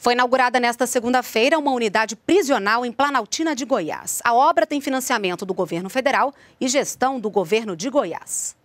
Foi inaugurada nesta segunda-feira uma unidade prisional em Planaltina de Goiás. A obra tem financiamento do governo federal e gestão do governo de Goiás.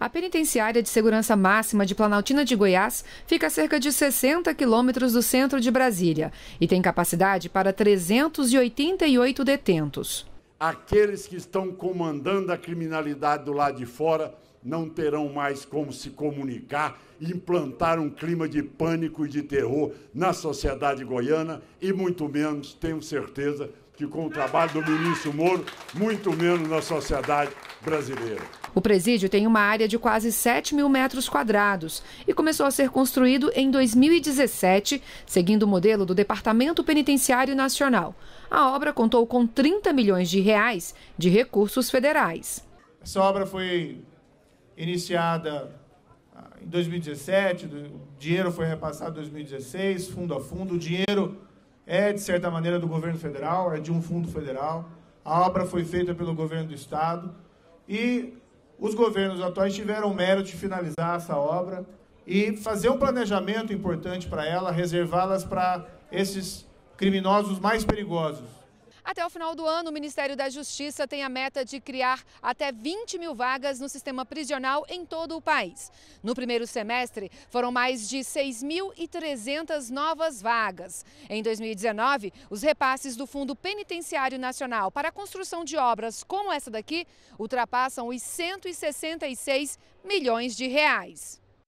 A penitenciária de segurança máxima de Planaltina de Goiás fica a cerca de 60 quilômetros do centro de Brasília e tem capacidade para 388 detentos. Aqueles que estão comandando a criminalidade do lado de fora não terão mais como se comunicar, implantar um clima de pânico e de terror na sociedade goiana e muito menos, tenho certeza, que com o trabalho do ministro Moro, muito menos na sociedade brasileira. O presídio tem uma área de quase 7 mil metros quadrados e começou a ser construído em 2017, seguindo o modelo do Departamento Penitenciário Nacional. A obra contou com 30 milhões de reais de recursos federais. Essa obra foi iniciada ah, em 2017, o dinheiro foi repassado em 2016, fundo a fundo. O dinheiro é, de certa maneira, do governo federal, é de um fundo federal. A obra foi feita pelo governo do Estado. E os governos atuais tiveram o mérito de finalizar essa obra e fazer um planejamento importante para ela, reservá-las para esses criminosos mais perigosos, até o final do ano, o Ministério da Justiça tem a meta de criar até 20 mil vagas no sistema prisional em todo o país. No primeiro semestre, foram mais de 6.300 novas vagas. Em 2019, os repasses do Fundo Penitenciário Nacional para a construção de obras como essa daqui ultrapassam os 166 milhões de reais.